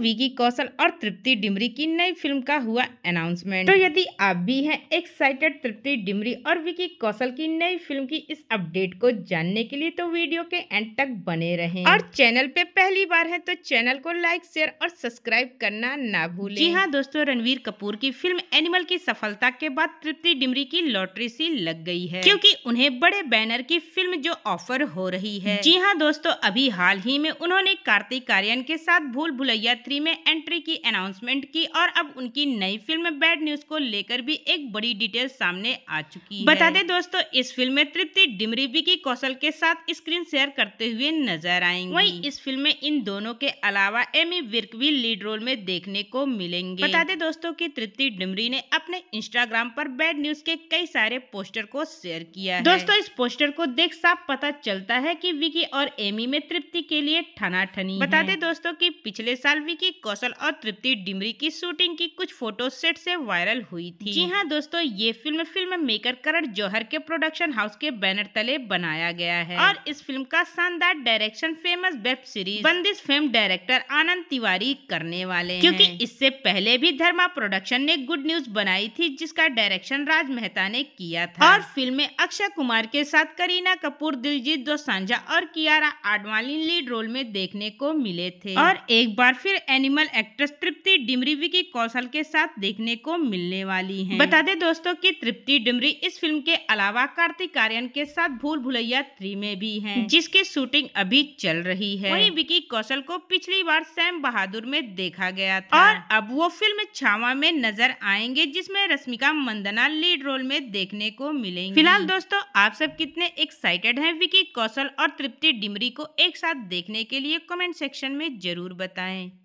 विकी कौशल और तृप्ति डिमरी की नई फिल्म का हुआ अनाउंसमेंट तो यदि आप भी हैं एक्साइटेड तृप्ति डिमरी और विकी कौशल की नई फिल्म की इस अपडेट को जानने के लिए तो वीडियो के एंड तक बने रहें और चैनल पे पहली बार है तो चैनल को लाइक शेयर और सब्सक्राइब करना ना भूलें जी हाँ दोस्तों रणवीर कपूर की फिल्म एनिमल की सफलता के बाद तृप्ति डिमरी की लॉटरी सी लग गई है क्योंकि उन्हें बड़े बैनर की फिल्म जो ऑफर हो रही है जी हाँ दोस्तों अभी हाल ही में उन्होंने कार्तिक आर्यन के साथ भूल भुलैया थ्री में एंट्री की अनाउंसमेंट की और अब उनकी नई फिल्म बैड न्यूज को लेकर भी एक बड़ी डिटेल सामने आ चुकी है बता दे दोस्तों इस फिल्म में तृप्ति डिमरी विकी कौशल के साथ स्क्रीन शेयर करते हुए नजर आएंगे वही इस फिल्म में इन दोनों के अलावा एमी विर्क भी लीड रोल में देखने को मिलेंगे बता दे दोस्तों की तृप्ति डिमरी ने अपने इंस्टाग्राम पर बैड न्यूज के कई सारे पोस्टर को शेयर किया दोस्तों इस पोस्टर को देख साफ पता चलता है की विकी और एमी में तृप्ति के लिए ठना ठनी बता दे दोस्तों की पिछले साल की कौशल और तृप्ति डिमरी की शूटिंग की कुछ फोटो सेट से वायरल हुई थी जी हाँ दोस्तों ये film film maker Karan Johar के प्रोडक्शन हाउस के बैनर तले बनाया गया है और इस फिल्म का शानदार direction famous web series Bandish film director Anand Tiwari करने वाले क्यूँकी इससे पहले भी धर्मा प्रोडक्शन ने गुड न्यूज बनाई थी जिसका डायरेक्शन राज मेहता ने किया था और फिल्म में अक्षय कुमार के साथ करीना कपूर दिलजीत दो और कियारा आडवाणी लीड रोल में देखने को मिले थे और एक बार फिर एनिमल एक्ट्रेस तृप्ति डिमरी विकी कौशल के साथ देखने को मिलने वाली है बता दें दोस्तों की तृप्ति डिमरी इस फिल्म के अलावा कार्तिक आर्यन के साथ भूल भुलैया थ्री में भी है जिसकी शूटिंग अभी चल रही है वही विकी कौशल को पिछली बार सैम बहादुर में देखा गया था और अब वो फिल्म छावा में नजर आएंगे जिसमे रश्मिका मंदना लीड रोल में देखने को मिलेंगे फिलहाल दोस्तों आप सब कितने एक्साइटेड है विकी कौशल और तृप्ति डिमरी को एक साथ देखने के लिए कमेंट सेक्शन में जरूर बताएं